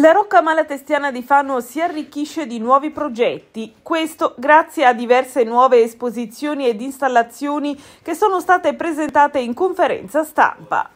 La Rocca Malatestiana di Fano si arricchisce di nuovi progetti, questo grazie a diverse nuove esposizioni ed installazioni che sono state presentate in conferenza stampa.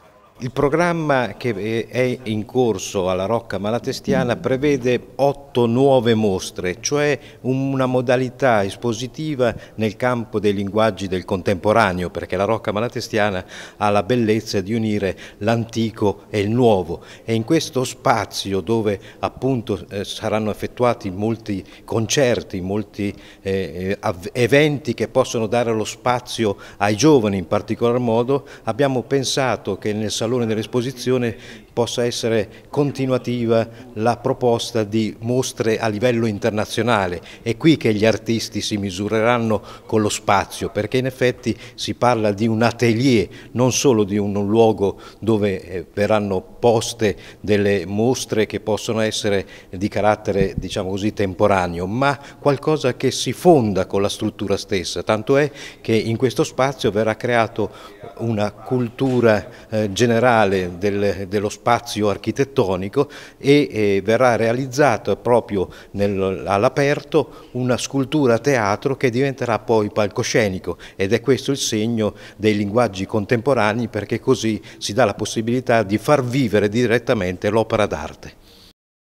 Il programma che eh, è in corso alla Rocca Malatestiana prevede otto nuove mostre, cioè una modalità espositiva nel campo dei linguaggi del contemporaneo, perché la Rocca Malatestiana ha la bellezza di unire l'antico e il nuovo e in questo spazio dove appunto eh, saranno effettuati molti concerti, molti eh, eventi che possono dare lo spazio ai giovani in particolar modo, abbiamo pensato che nel Salone salone dell'esposizione possa essere continuativa la proposta di mostre a livello internazionale. È qui che gli artisti si misureranno con lo spazio, perché in effetti si parla di un atelier, non solo di un luogo dove eh, verranno poste delle mostre che possono essere di carattere diciamo così, temporaneo, ma qualcosa che si fonda con la struttura stessa, tanto è che in questo spazio verrà creato una cultura eh, generale generale del, dello spazio architettonico e eh, verrà realizzata proprio all'aperto una scultura teatro che diventerà poi palcoscenico ed è questo il segno dei linguaggi contemporanei perché così si dà la possibilità di far vivere direttamente l'opera d'arte.